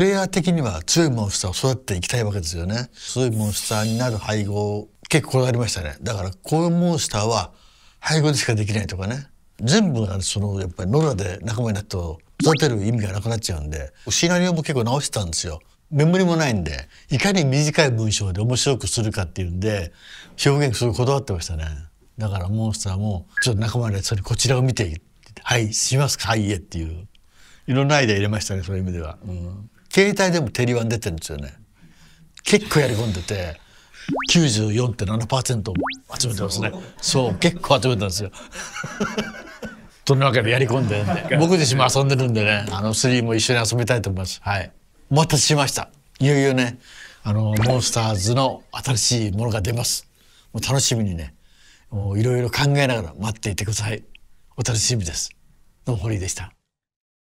プレイヤー的には強いモンスターを育てていきたいわけですよね。強いモンスターになる配合、結構こだわりましたね。だから、こういうモンスターは配合でしかできないとかね。全部がその、やっぱり野良で仲間になると育てる意味がなくなっちゃうんで、シナリオも結構直してたんですよ。メモリもないんで、いかに短い文章で面白くするかっていうんで、表現すごいこだわってましたね。だからモンスターも、ちょっと仲間でそれこちらを見て、はい、しますか、はい、いえっていう。いろんなアイデア入れましたね、そういう意味では。うん携帯でもテリワン出てるんですよね結構やり込んでて94.7%集めてますねそう結構集めたんですよ どんなわけでやり込んでんで僕自身も遊んでるんでねあの3も一緒に遊びたいと思いますはいお待たせしましたいよいよねあのモンスターズの新しいものが出ますもう楽しみにねもういろいろ考えながら待っていてくださいお楽しみですどうも堀井でした